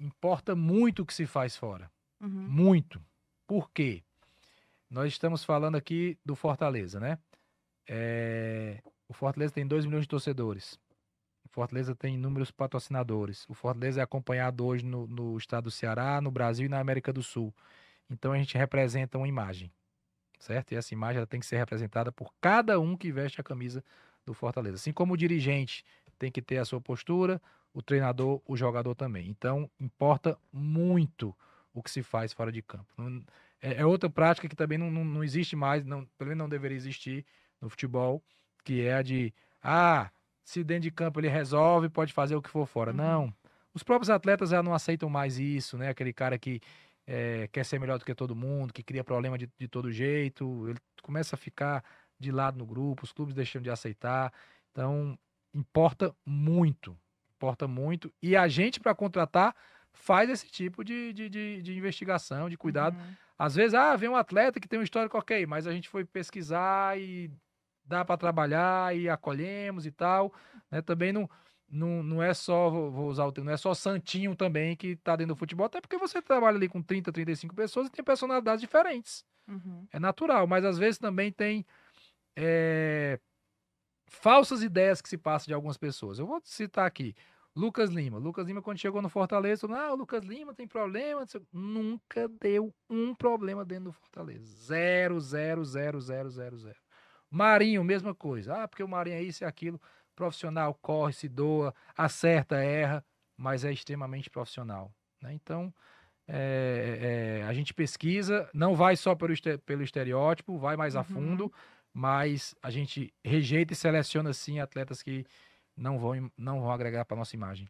importa muito o que se faz fora. Uhum. Muito. Por quê? Nós estamos falando aqui do Fortaleza, né? É... O Fortaleza tem 2 milhões de torcedores. O Fortaleza tem inúmeros patrocinadores. O Fortaleza é acompanhado hoje no, no estado do Ceará, no Brasil e na América do Sul. Então a gente representa uma imagem, certo? E essa imagem ela tem que ser representada por cada um que veste a camisa do Fortaleza. Assim como o dirigente tem que ter a sua postura, o treinador, o jogador também. Então, importa muito o que se faz fora de campo. é, é, outra prática que também não, não, não, existe mais, não, pelo menos não deveria existir no futebol, que é a de, ah, se dentro de campo ele resolve, pode fazer o que for fora. Uhum. Não. Os próprios atletas já não aceitam mais isso, né? Aquele cara que é, quer ser melhor do que todo mundo, que cria problema de, de todo jeito, ele começa a ficar de lado no grupo, os clubes deixam de aceitar. Então, importa muito. Importa muito. E a gente, para contratar, faz esse tipo de, de, de, de investigação, de cuidado. Uhum. Às vezes, ah, vem um atleta que tem um histórico ok, mas a gente foi pesquisar e dá para trabalhar e acolhemos e tal. Né? Também não, não, não é só, vou usar o termo, não é só santinho também que está dentro do futebol, até porque você trabalha ali com 30, 35 pessoas e tem personalidades diferentes. Uhum. É natural, mas às vezes também tem. É falsas ideias que se passam de algumas pessoas. Eu vou citar aqui. Lucas Lima. Lucas Lima, quando chegou no Fortaleza, falou, ah, o Lucas Lima tem problema. Nunca deu um problema dentro do Fortaleza. Zero, zero, zero, zero, zero, zero. Marinho, mesma coisa. Ah, porque o Marinho é isso e aquilo. Profissional, corre, se doa, acerta, erra, mas é extremamente profissional. Né? Então, é, é, a gente pesquisa, não vai só pelo, pelo estereótipo, vai mais uhum. a fundo mas a gente rejeita e seleciona sim atletas que não vão, não vão agregar para nossa imagem.